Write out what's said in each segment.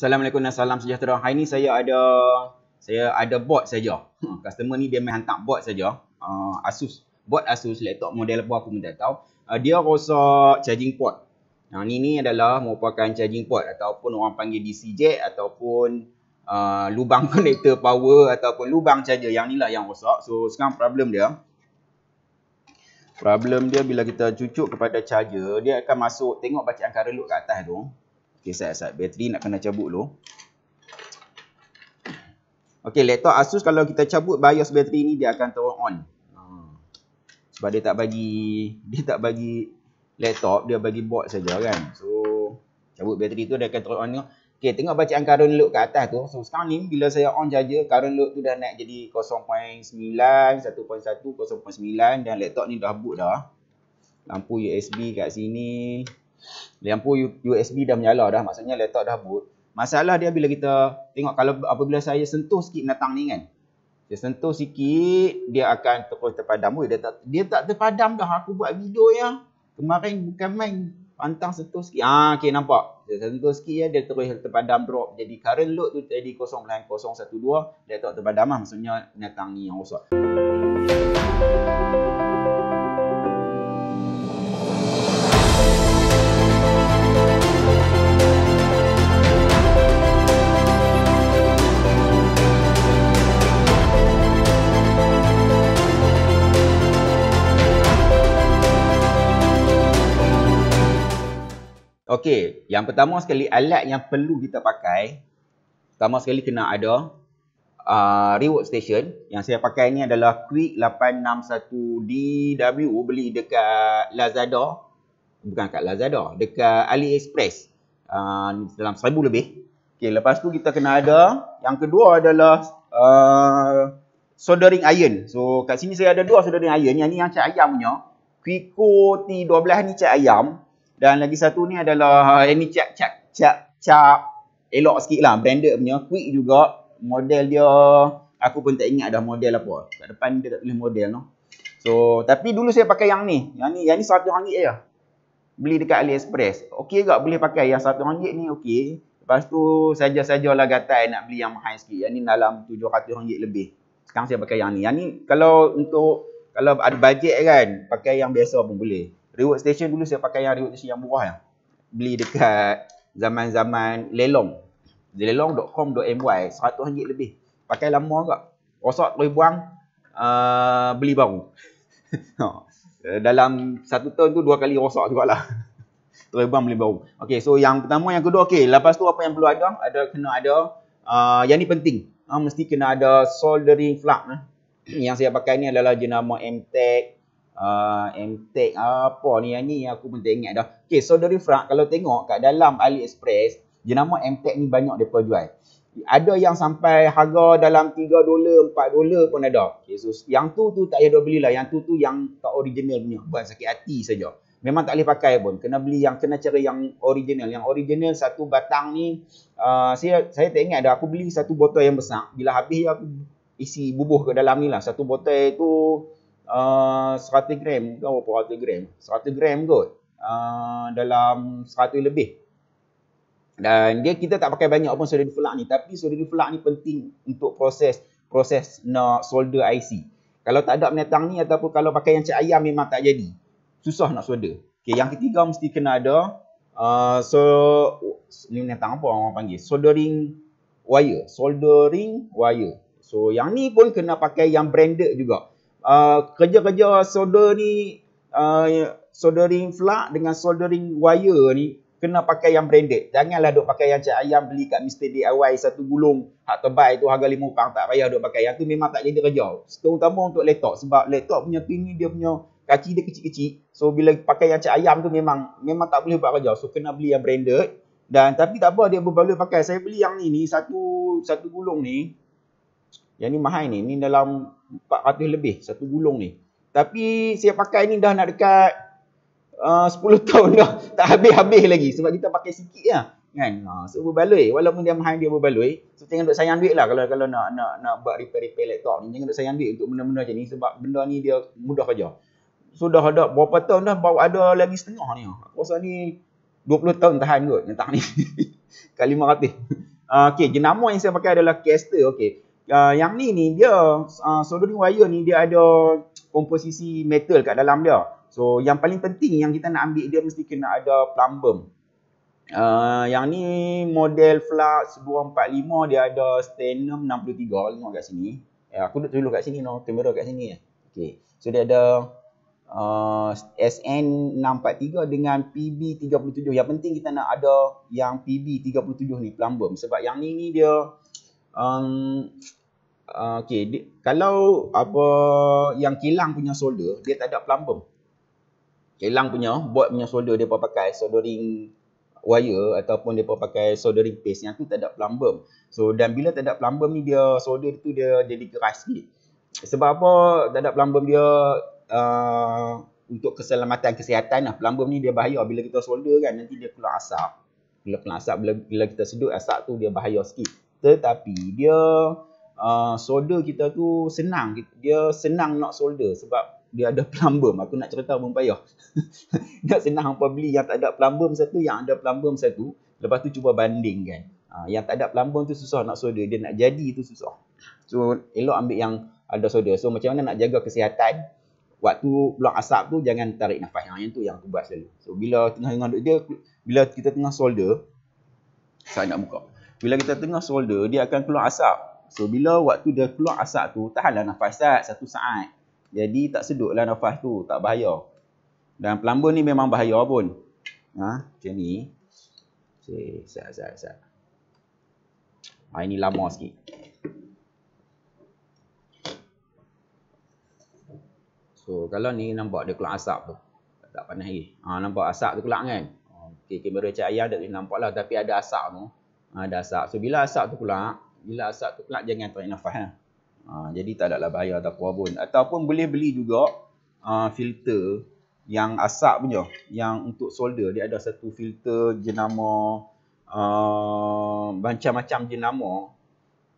Assalamualaikum dan salam sejahtera. Hari ni saya ada saya ada bot saja. Hmm, customer ni dia main hantar bot saja. Uh, Asus. Bot Asus laptop model apa aku pun tak tahu. Uh, dia rosak charging port. Yang ah, ni ni adalah merupakan charging port ataupun orang panggil DC jack ataupun uh, lubang connector power ataupun lubang charger. Yang ni lah yang rosak. So sekarang problem dia. Problem dia bila kita cucuk kepada charger, dia akan masuk tengok bacaan current load kat atas tu. Okay, sekejap, sekejap. Bateri nak kena cabut dulu. Okay, laptop Asus kalau kita cabut BIOS bateri ni, dia akan turn on. Ha. Sebab dia tak bagi, dia tak bagi laptop, dia bagi board saja kan. So, cabut bateri tu, dia akan turn on. Okay, tengok bacaan current load kat atas tu. So, sekarang ni, bila saya on saja, current load tu dah naik jadi 0.9, 1.1, 0.9 dan laptop ni dah boot dah. Lampu USB kat sini. Lampu USB dah menyala dah, maksudnya laptop dah boot. Masalah dia bila kita tengok kalau apabila saya sentuh sikit natang ni kan. Dia sentuh sikit, dia akan terus terpadam. Dia tak, dia tak terpadam dah. Aku buat video yang kemarin bukan main pantang sentuh sikit. Ah, okay, nampak? Dia sentuh sikit, ya, dia terus terpadam drop. Jadi current load tu jadi 0.012. Dia tak terpadam lah. Maksudnya natang ni yang rosak. Musik Okey, yang pertama sekali alat yang perlu kita pakai pertama sekali kena ada uh, reward station yang saya pakai ni adalah Quick 861DW beli dekat Lazada bukan kat Lazada, dekat AliExpress uh, dalam 1000 lebih Okey, lepas tu kita kena ada yang kedua adalah uh, soldering iron so kat sini saya ada dua soldering iron yang ni yang cat ayam punya Quico T12 ni cat ayam dan lagi satu ni adalah eh, ini cap cap cap cap elok sikit lah branded punya quick juga model dia aku pun tak ingat dah model apa kat depan dia tak tulis model no so tapi dulu saya pakai yang ni yang ni yang ni satu ringgit aja beli dekat AliExpress okey gak boleh pakai yang satu ringgit ni okey lepas tu saja-sajalah gatai nak beli yang mahal sikit yang ni dalam 700 ringgit lebih sekarang saya pakai yang ni yang ni kalau untuk kalau ada bajet kan pakai yang biasa pun boleh Reward station dulu saya pakai yang reward station yang murah ya, Beli dekat zaman-zaman lelong. Lelong.com.my 100 ringgit lebih. Pakai lama juga. Rosak boleh buang. Uh, beli baru. Oh. Dalam satu tahun tu dua kali rosak jugalah. Terus buang beli baru. Okay so yang pertama yang kedua okay. Lepas tu apa yang perlu ada? Ada kena ada. Uh, yang ni penting. Uh, mesti kena ada soldering flap. Eh. yang saya pakai ni adalah jenama MTEC uh, ah, MTech apa ni yang ni aku pun ingat. dah. Okay, so dari Frank kalau tengok kat dalam AliExpress, jenama MTech ni banyak depa jual. Ada yang sampai harga dalam 3 dolar, 4 dolar pun ada. Okay, so yang tu tu tak payah beli lah. Yang tu tu yang tak original punya. Buat sakit hati saja. Memang tak boleh pakai pun. Kena beli yang kena cara yang original. Yang original satu batang ni, uh, saya saya tak ingat dah. Aku beli satu botol yang besar. Bila habis aku isi bubuh ke dalam ni lah. Satu botol tu 100 ah, gram ke apa 100 gram? 100 gram kot. Uh, dalam 100 lebih. Dan dia kita tak pakai banyak pun solder flux ni. Tapi solder flux ni penting untuk proses proses nak solder IC. Kalau tak ada menetang ni ataupun kalau pakai yang cek ayam memang tak jadi. Susah nak solder. Okay, yang ketiga mesti kena ada uh, so, ni menetang apa orang panggil? Soldering wire. Soldering wire. So yang ni pun kena pakai yang branded juga. Ah, kerja-kerja solder ni uh, soldering flat dengan soldering wire ni kena pakai yang branded. Janganlah duk pakai yang cik ayam beli kat Mr. DIY satu gulung hak tebal tu harga lima pang tak payah duk pakai. Yang tu memang tak jadi kerja. Terutama untuk laptop sebab laptop punya pin ni dia punya kaki dia kecil-kecil. So bila pakai yang cik ayam tu memang memang tak boleh buat kerja. So kena beli yang branded. Dan tapi tak apa dia berbaloi pakai. Saya beli yang ni ni satu satu gulung ni yang ni mahal ni. Ni dalam 400 lebih. Satu gulung ni. Tapi saya pakai ni dah nak dekat uh, 10 tahun dah. Tak habis-habis lagi. Sebab kita pakai sikit lah. Kan? Ha, so berbaloi. Walaupun dia mahal dia berbaloi. So jangan duk sayang duit lah kalau kalau nak nak nak buat repair-repair laptop ni. Jangan duk sayang duit untuk benda-benda macam ni. Sebab benda ni dia mudah saja. Sudah so, ada berapa tahun dah bawa ada lagi setengah ni. Aku rasa ni 20 tahun tahan kot. Letak ni. Kali 500. Uh, okay, jenama yang saya pakai adalah caster. Okay uh, yang ni ni dia uh, soldering wire ni dia ada komposisi metal kat dalam dia. So yang paling penting yang kita nak ambil dia mesti kena ada plumbum. Uh, yang ni model flux 245 dia ada stainum 63 tengok kat sini. Eh, aku duduk dulu kat sini no, kamera kat sini eh. Okay. So dia ada uh, SN 643 dengan PB 37. Yang penting kita nak ada yang PB 37 ni plumbum. sebab yang ni ni dia um, Ah, okay, di, kalau apa yang kilang punya solder dia tak ada plumbum. Kilang punya buat punya solder dia pakai soldering wire ataupun dia pakai soldering paste yang tu tak ada plumbum. So dan bila tak ada plumbum ni dia solder tu dia jadi keras sikit. Sebab apa tak ada plumbum dia uh, untuk keselamatan kesihatan lah. Plumber ni dia bahaya bila kita solder kan nanti dia keluar asap. Bila keluar asap bila, bila kita sedut asap tu dia bahaya sikit. Tetapi dia Ah, solder kita tu senang. Dia senang nak solder sebab dia ada plumber. Aku nak cerita pun payah. nak senang hampa beli yang tak ada plumber satu, yang ada plumber satu. Lepas tu cuba banding kan. Uh, yang tak ada plumber tu susah nak solder. Dia nak jadi tu susah. So, elok ambil yang ada solder. So, macam mana nak jaga kesihatan? Waktu blok asap tu, jangan tarik nafas. Yang, yang tu yang aku buat selalu. So, bila tengah dengan dia, bila kita tengah solder, saya nak buka. Bila kita tengah solder, dia akan keluar asap. So bila waktu dia keluar asap tu, tahanlah nafas sat satu saat. Jadi tak sedutlah nafas tu, tak bahaya. Dan pelamba ni memang bahaya pun. Ha, macam ni. Okey, sat sat sat. Ha, ini lama sikit. So kalau ni nampak dia keluar asap tu. Tak panas lagi. Ha, nampak asap tu keluar kan? Ha, okey, kamera cahaya dah nampak lah. Tapi ada asap tu. Ha, ada asap. So bila asap tu keluar, bila asap tu kelak jangan tarik nafas ha? ha, jadi tak ada lah bahaya atau apa pun ataupun boleh beli juga ha, filter yang asap punya yang untuk solder dia ada satu filter jenama ha, macam-macam uh, jenama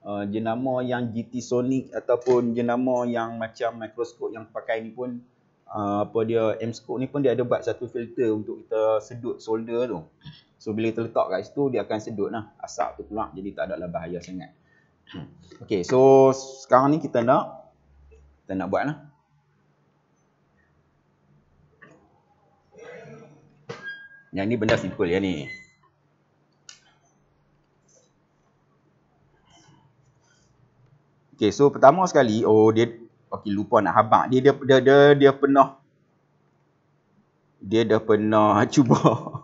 uh, jenama yang GT Sonic ataupun jenama yang macam mikroskop yang pakai ni pun uh, apa dia M-scope ni pun dia ada buat satu filter untuk kita sedut solder tu So bila kita letak kat situ dia akan sedut lah asap tu keluar jadi tak ada lah bahaya sangat. Okey, so sekarang ni kita nak kita nak buat lah. Yang ni benda simple ya ni. Okey, so pertama sekali oh dia ok lupa nak habaq. Dia dia, dia dia dia pernah dia dah pernah cuba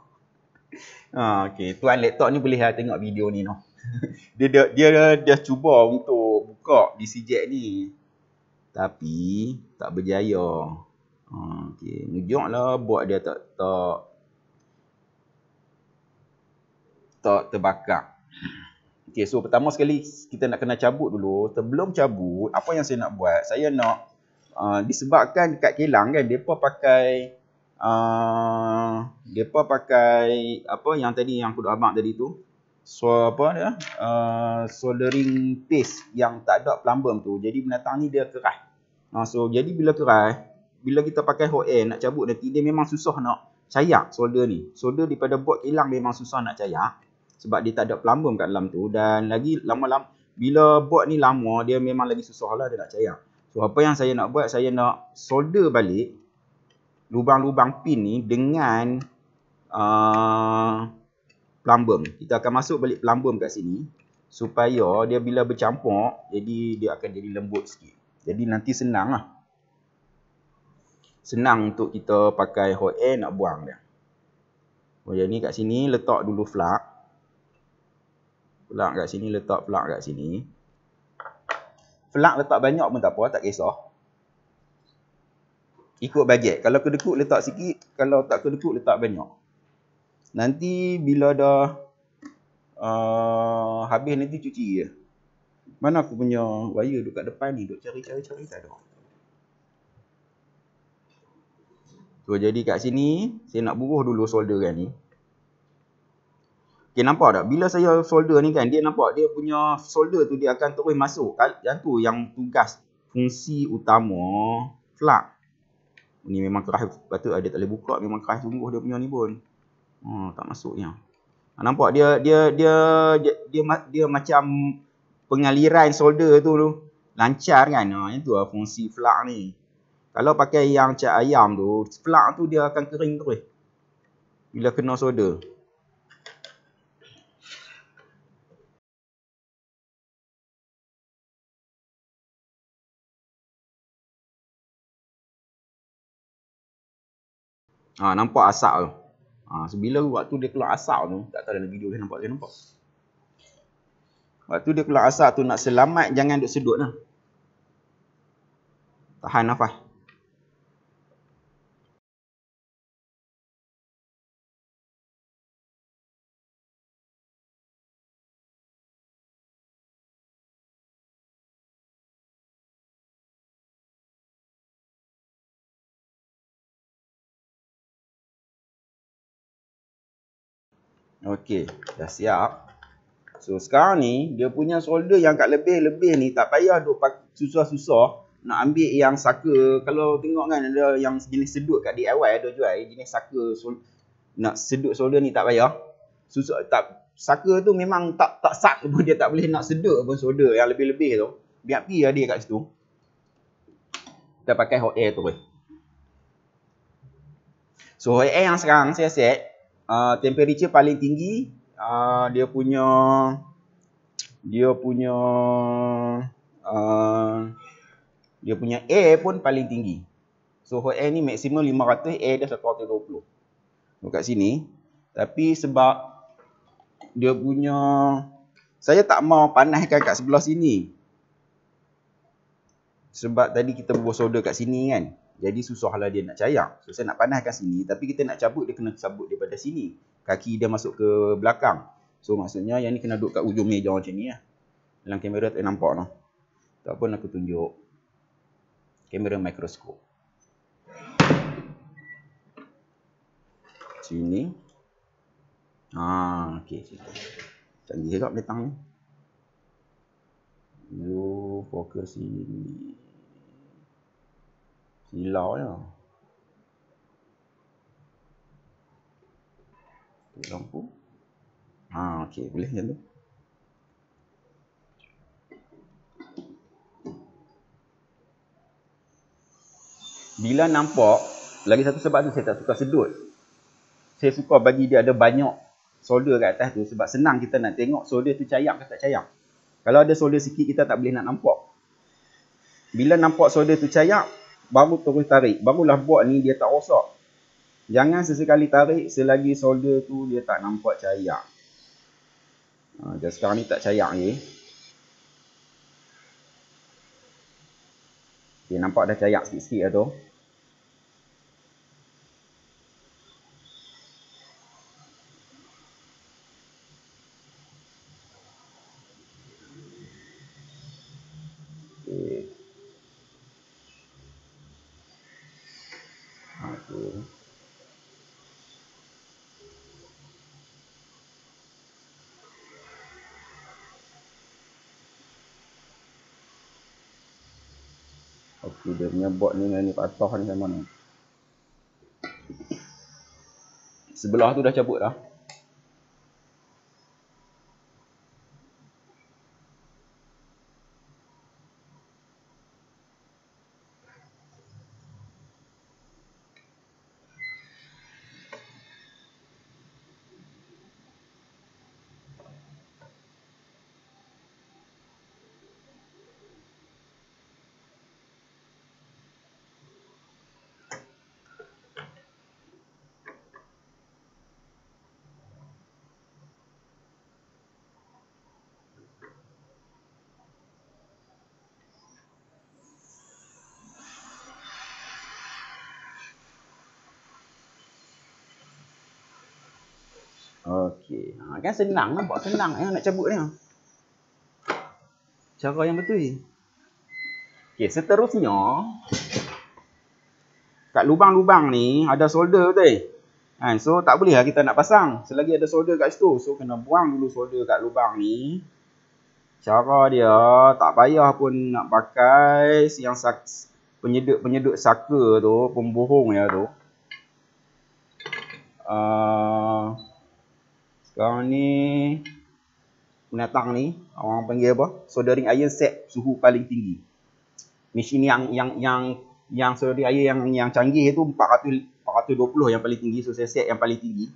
Ha, okay. tuan laptop ni boleh lah tengok video ni noh. dia, dia dia dia cuba untuk buka DCJ ni. Tapi tak berjaya. Ha okey, nujuklah buat dia tak tak tak terbakar. Okey, so pertama sekali kita nak kena cabut dulu. Sebelum cabut, apa yang saya nak buat? Saya nak uh, disebabkan dekat kilang kan, depa pakai Ah, depa pakai apa yang tadi yang kuduk abang tadi tu so apa dia uh, soldering paste yang tak ada plumbum tu jadi binatang ni dia kerah ah, uh, so jadi bila kerah bila kita pakai hot air nak cabut nanti dia memang susah nak cayak solder ni solder daripada bot hilang memang susah nak cayak sebab dia tak ada plumbum kat dalam tu dan lagi lama-lama bila bot ni lama dia memang lagi susah lah dia nak cayak so apa yang saya nak buat saya nak solder balik lubang-lubang pin ni dengan uh, plumbum. Kita akan masuk balik plumbum kat sini supaya dia bila bercampur jadi dia akan jadi lembut sikit. Jadi nanti senang lah. Senang untuk kita pakai hot air nak buang dia. Oh, yang ni kat sini letak dulu flak. Flak kat sini, letak flak kat sini. Flak letak banyak pun tak apa, tak kisah. Ikut bajet. Kalau kedekut letak sikit, kalau tak kedekut letak banyak. Nanti bila dah uh, habis nanti cuci je. Mana aku punya wire duduk kat depan ni, duduk cari-cari-cari tak ada. So jadi kat sini, saya nak buruh dulu solder kan ni. Okay, nampak tak? Bila saya solder ni kan, dia nampak dia punya solder tu dia akan terus masuk. Yang tu yang tugas fungsi utama plug ni memang keras patut ada tak boleh buka memang keras sungguh dia punya ni pun. Ha oh, tak masuknya. Ha, nampak dia dia, dia dia dia dia dia macam pengaliran solder tu tu lancar kan. Ha yang lah fungsi flak ni. Kalau pakai yang cat ayam tu flak tu dia akan kering terus. Bila kena solder. Ha, nampak asap tu. Ha, sebila waktu dia keluar asap tu, tak tahu dalam video dia nampak dia nampak. Waktu dia keluar asap tu nak selamat jangan duduk sedut lah. Tahan nafas. Okey, dah siap. So sekarang ni dia punya solder yang kat lebih-lebih ni tak payah duk susah-susah nak ambil yang saka. Kalau tengok kan ada yang jenis sedut kat DIY ada jual jenis saka nak sedut solder ni tak payah. Susah tak saka tu memang tak tak sak pun dia tak boleh nak sedut pun solder yang lebih-lebih tu. Biar pi lah dia kat situ. Kita pakai hot air tu So hot air yang sekarang saya set Ah, temperature paling tinggi uh, dia punya dia punya uh, dia punya air pun paling tinggi. So hot air ni maksimum 500, air dia 120. Dekat sini. Tapi sebab dia punya saya tak mau panaskan kat sebelah sini. Sebab tadi kita bubuh soda kat sini kan. Jadi susahlah dia nak cayang. So, saya nak panaskan sini tapi kita nak cabut dia kena cabut daripada sini. Kaki dia masuk ke belakang. So maksudnya yang ni kena duduk kat ujung meja macam ni lah. Dalam kamera tak nampak lah. Tak pun aku tunjuk. Kamera mikroskop. Sini. Haa, okay. Canggih juga belakang ni. You focus sini. Silau je Tutup lampu Ha, ok, boleh macam tu Bila nampak Lagi satu sebab tu saya tak suka sedut Saya suka bagi dia ada banyak Solder kat atas tu sebab senang kita nak tengok Solder tu cayak ke tak cayak Kalau ada solder sikit kita tak boleh nak nampak Bila nampak solder tu cayak baru terus tarik. Barulah buat ni dia tak rosak. Jangan sesekali tarik selagi solder tu dia tak nampak cahaya. Ha, dan sekarang ni tak cahaya ni. Eh. nampak dah cahaya sikit-sikit lah tu. tu dia punya bot ni dengan ni patah ni sama ni sebelah tu dah cabut dah Okey. Ha, kan senang lah. Buat senang eh, nak cabut ni. Ha. Cara yang betul ni. Okey, seterusnya. Kat lubang-lubang ni, ada solder betul eh? Ha, so, tak boleh lah kita nak pasang. Selagi ada solder kat situ. So, kena buang dulu solder kat lubang ni. Cara dia, tak payah pun nak pakai yang penyedut-penyedut saka tu, pembohong ya tu. Uh, kau ni binatang ni orang panggil apa? Soldering iron set suhu paling tinggi. Mesin yang yang yang yang soldering iron yang yang canggih tu 400 420 yang paling tinggi so saya set yang paling tinggi.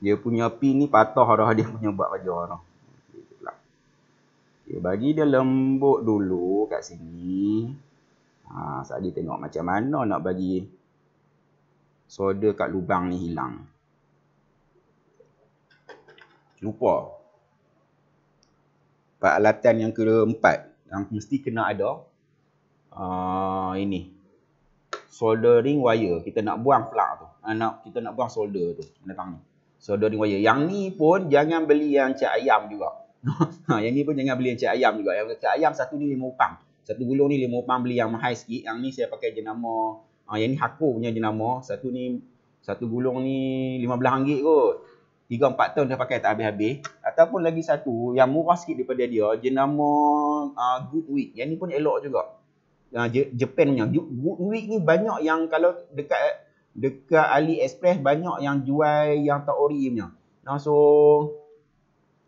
Dia punya pin ni patah dah dia punya buat kerja orang. Dia bagi dia lembut dulu kat sini. Ha, Sa'di tengok macam mana nak bagi soda kat lubang ni hilang. Lupa. Peralatan yang keempat yang mesti kena ada. Uh, ini. Soldering wire. Kita nak buang flak tu. Ha, nak, kita nak buang solder tu. Tangan. ni. Soldering wire. Yang ni pun jangan beli yang cek ayam juga. Ha, yang ni pun jangan beli yang cek ayam juga. Yang cek ayam satu ni lima upang. Satu gulung ni lima pound beli yang mahal sikit. Yang ni saya pakai jenama. Uh, yang ni Hakko punya jenama. Satu ni satu gulung ni lima belah ringgit kot. Tiga empat tahun dah pakai tak habis-habis. Ataupun lagi satu yang murah sikit daripada dia. Jenama uh, Goodwick. Yang ni pun elok juga. Uh, Japan punya. Goodwick ni banyak yang kalau dekat dekat AliExpress banyak yang jual yang tak ori punya. Nah, so,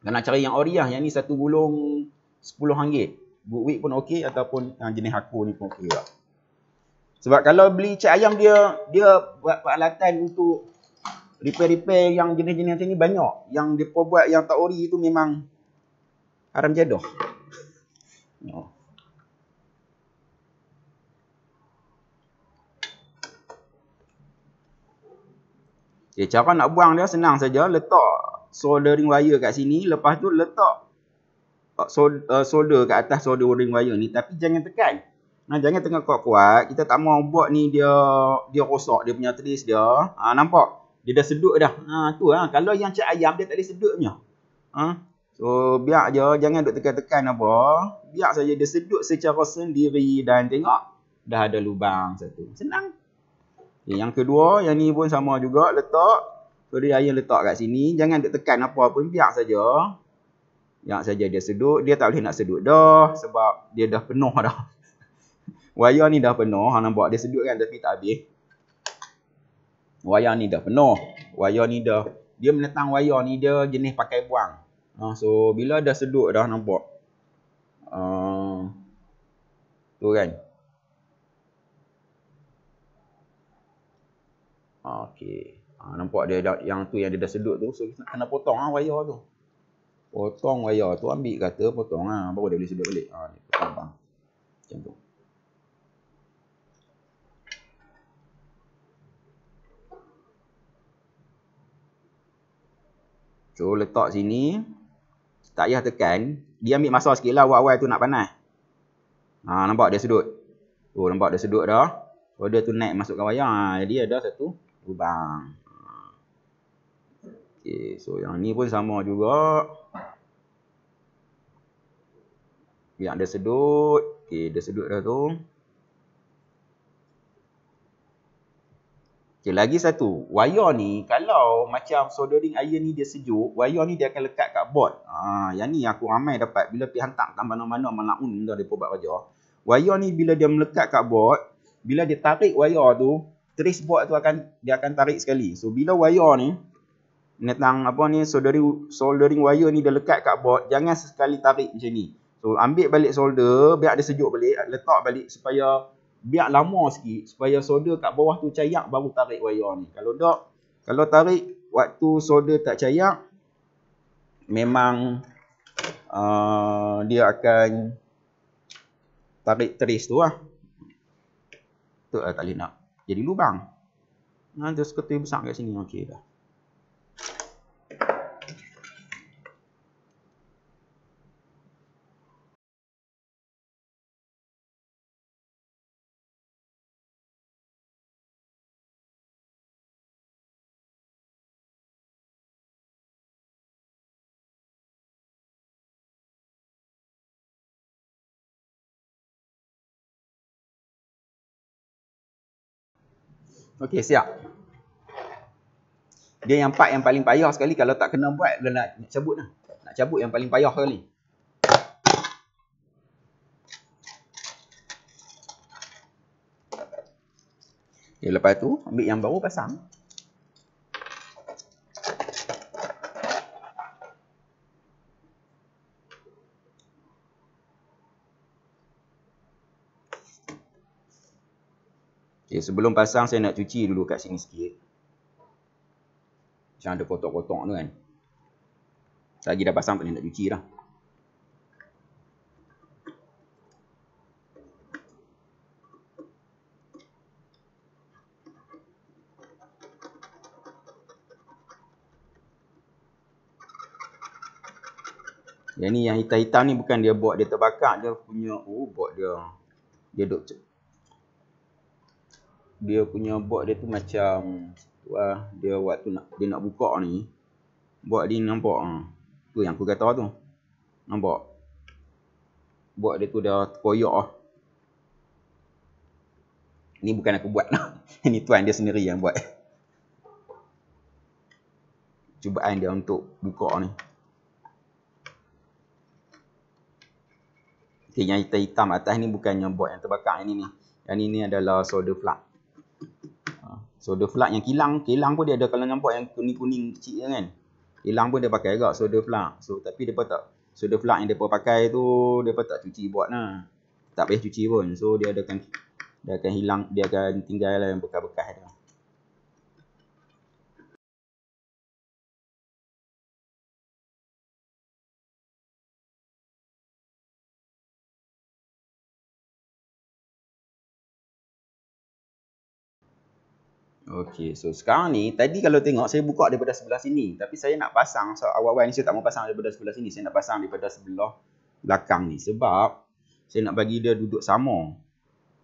nak cari yang ori lah. Yang ni satu gulung sepuluh ringgit buwik pun okey ataupun yang ah, jenis aku ni pun okey lah. Sebab kalau beli cek ayam dia dia buat peralatan untuk repair-repair yang jenis-jenis macam ni banyak. Yang dia buat yang tak ori tu memang haram jadah. No. Oh. Okay, eh, cara nak buang dia senang saja. Letak soldering wire kat sini. Lepas tu letak solder, uh, solder uh, kat atas solder ring wire ni tapi jangan tekan. Nah, ha, jangan tengah kuat-kuat. Kita tak mau buat ni dia dia rosak dia punya tris dia. Ha, nampak? Dia dah sedut dah. Ha tu ha. kalau yang cak ayam dia tak ada sedut punya. Ha? So biar je jangan duk tekan-tekan apa. Biar saja dia sedut secara sendiri dan tengok dah ada lubang satu. Senang. Okay, eh, yang kedua, yang ni pun sama juga letak. So dia ayam letak kat sini, jangan duk tekan apa-apa pun biar saja. Yang saja dia sedut, dia tak boleh nak sedut dah sebab dia dah penuh dah. Wayar ni dah penuh. Hang nampak dia sedut kan tapi tak habis. Wayar ni dah penuh. Wayar ni dah. Dia menetang wayar ni dia jenis pakai buang. Uh, so bila dah sedut dah nampak. Uh, ha, tu kan. Ha, okay. Uh, nampak dia dah, yang tu yang dia dah sedut tu. So kena potong ah wayar tu potong wayar tu ambil kata potong lah baru dia boleh sedut balik ha, ah, dia potong bang. macam tu so letak sini tak payah tekan dia ambil masa sikit lah awal-awal tu nak panas ha, nampak dia sedut oh nampak dia sedut dah Oh dia tu naik masukkan wayar ha, ah, jadi ada satu lubang Okey, so yang ni pun sama juga. Yang ada sedut. Okey, dia sedut dah tu. Okey, lagi satu. Wire ni, kalau macam soldering iron ni dia sejuk, wire ni dia akan lekat kat board. Ha, yang ni aku ramai dapat. Bila pergi hantar kat mana-mana, mana-mana dah dia buat kerja. Wire ni bila dia melekat kat board, bila dia tarik wire tu, trace board tu akan dia akan tarik sekali. So, bila wire ni, netang apa ni soldering soldering wire ni dah lekat kat bot jangan sekali tarik macam ni so ambil balik solder biar dia sejuk balik letak balik supaya biar lama sikit supaya solder kat bawah tu cayak baru tarik wire ni kalau tak kalau tarik waktu solder tak cayak memang uh, dia akan tarik teris tu lah tu lah tak boleh nak jadi lubang nanti sekutu besar kat sini okey dah Okey, siap. Dia yang part yang paling payah sekali kalau tak kena buat dah nak, nak cabut dah. Nak cabut yang paling payah sekali. Okay, lepas tu ambil yang baru pasang. Okey, sebelum pasang saya nak cuci dulu kat sini sikit. Macam ada kotak-kotak tu kan. Lagi dah pasang tak nak cuci lah. Yang ni yang hitam-hitam ni bukan dia buat dia terbakar dia punya oh buat dia dia duk dia punya bot dia tu macam wah dia waktu nak dia nak buka ni bot dia nampak ah tu yang aku kata tu nampak bot dia tu dah terkoyak ah ni bukan aku buat lah ni tuan dia sendiri yang buat cubaan dia untuk buka ni Okay, yang hitam-hitam atas ni bukannya buat yang terbakar ini ni. Yang ini ni adalah solder plug. Ha. So the flag yang kilang, kilang pun dia ada kalau nampak yang kuning-kuning kecil je kan. Kilang pun dia pakai juga so the flag. So tapi depa tak so the flag yang depa pakai tu depa tak cuci buat lah. Tak payah cuci pun. So dia ada akan dia akan hilang, dia akan tinggal lah yang bekas-bekas dia. -bekas Okey, so sekarang ni, tadi kalau tengok saya buka daripada sebelah sini. Tapi saya nak pasang, so awal-awal ni saya tak mau pasang daripada sebelah sini. Saya nak pasang daripada sebelah belakang ni. Sebab saya nak bagi dia duduk sama.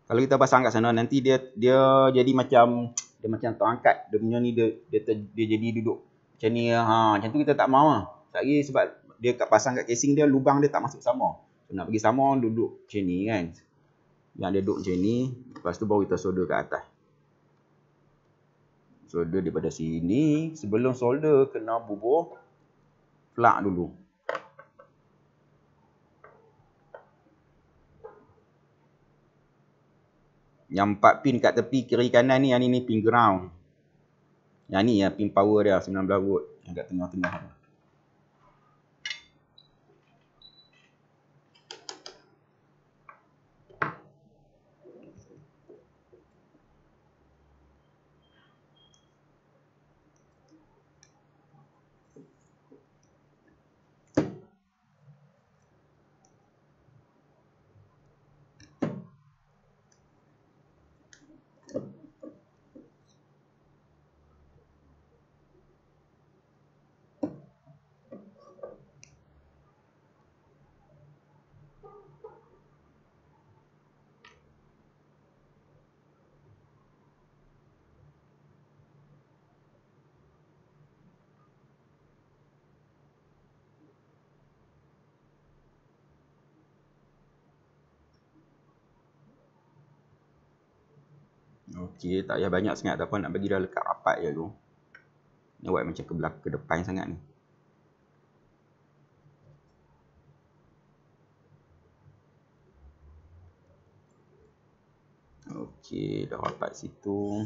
Kalau kita pasang kat sana, nanti dia dia jadi macam, dia macam terangkat. Dia punya ni, dia, dia, ter, dia jadi duduk macam ni. Ha, macam tu kita tak mahu ha. lah. Sebab, sebab dia kat pasang kat casing dia, lubang dia tak masuk sama. So, nak bagi sama, duduk macam ni kan. Yang dia duduk macam ni, lepas tu baru kita soda kat atas solder daripada sini. Sebelum solder, kena bubuh plug dulu. Yang 4 pin kat tepi kiri kanan ni, yang ni, ni pin ground. Yang ni ya pin power dia, 19 volt. Yang kat tengah-tengah. Okey, tak payah banyak sangat ataupun nak bagi dah lekat rapat je tu. Ni buat macam ke belakang ke depan sangat ni. Okey, dah rapat situ.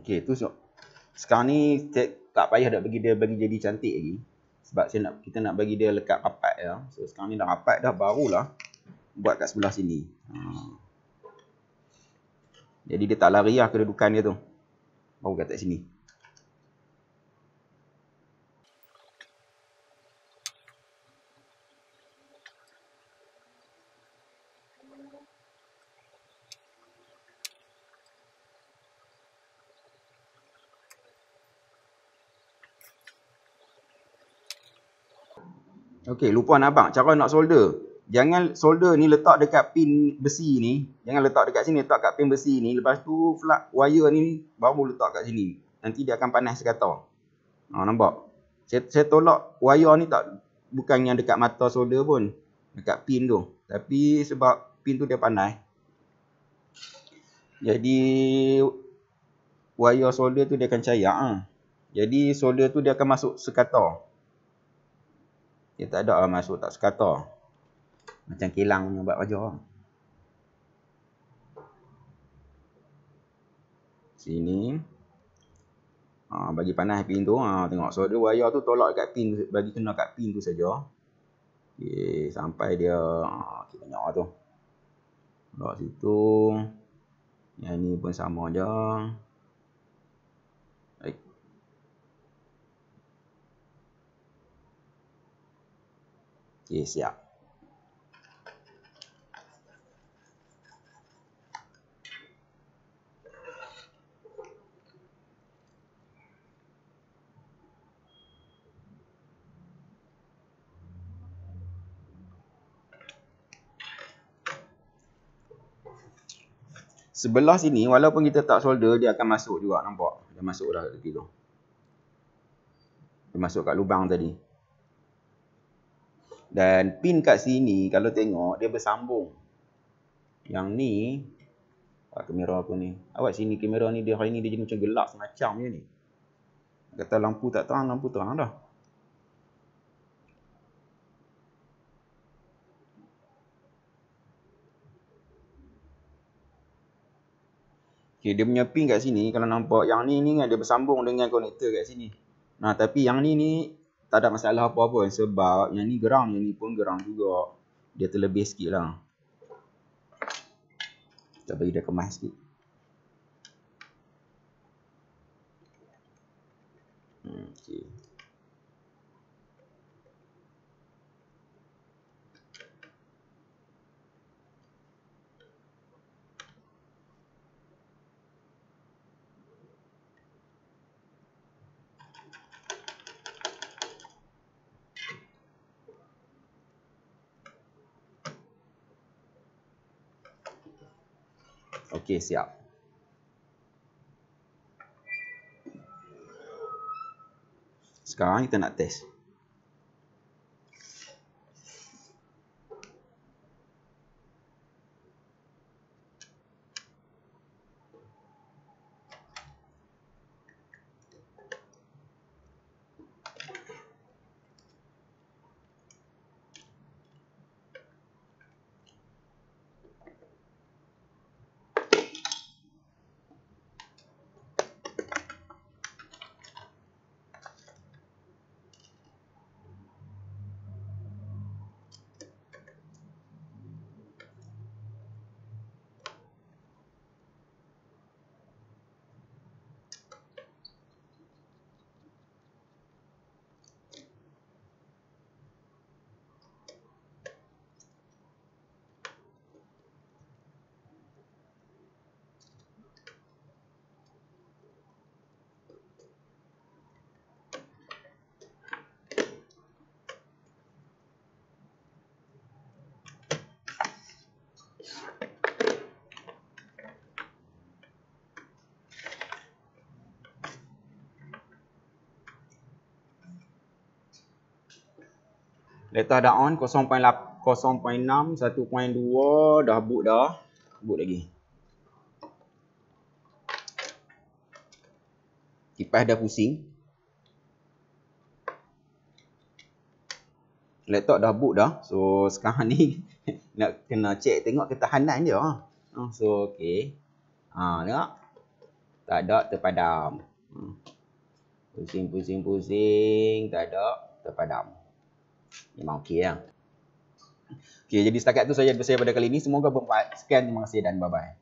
Okay, tu so. Sekarang ni tak payah nak bagi dia bagi jadi cantik lagi. Sebab saya nak kita nak bagi dia lekat rapat ya. So sekarang ni dah rapat dah barulah buat kat sebelah sini. Ha. Jadi dia tak lari lah kedudukan dia tu. Baru kat sini. Okey, lupa nak abang cara nak solder. Jangan solder ni letak dekat pin besi ni, jangan letak dekat sini, letak dekat pin besi ni. Lepas tu flat wire ni baru letak kat sini. Nanti dia akan panas sekata. Ha nampak. Saya, saya tolak wire ni tak bukan yang dekat mata solder pun, dekat pin tu. Tapi sebab pin tu dia panas. Jadi wire solder tu dia akan cayak ha. Jadi solder tu dia akan masuk sekata. Dia tak ada ah, masuk tak sekata. Macam kilang punya buat kerja. Sini. Ha, bagi panas pin tu. Ha, tengok. So, dia wire tu tolak kat pin. Bagi kena kat pin tu saja. Okay, sampai dia. Ha, okay, banyak lah tu. Tolak situ. Yang ni pun sama je. Okey, siap. Sebelah sini, walaupun kita tak solder, dia akan masuk juga, nampak? Dia masuk dah kat tepi Dia masuk kat lubang tadi. Dan pin kat sini kalau tengok dia bersambung. Yang ni ah, apa kamera aku ni. Awak sini kamera ni dia hari ni dia jadi macam gelap semacam je ni. Kata lampu tak terang, lampu terang dah. Okay, dia punya pin kat sini kalau nampak yang ni ni kan dia bersambung dengan konektor kat sini. Nah, tapi yang ni ni tak ada masalah apa pun sebab yang ni gerang yang ni pun gerang juga dia terlebih sikit lah kita bagi dia kemas sikit Okey, Sekarang kita nak test. Delta dah on 0.8 0.6 1.2 dah boot dah. Boot lagi. Kipas dah pusing. Laptop dah boot dah. So sekarang ni nak kena check tengok ketahanan dia. Ah, so okey. Ha tengok. Tak ada terpadam. Pusing-pusing-pusing, hmm. tak ada terpadam. Memang okey lah. Okey, jadi setakat tu saja saya pada kali ini. Semoga bermanfaat. Sekian, terima kasih dan bye-bye.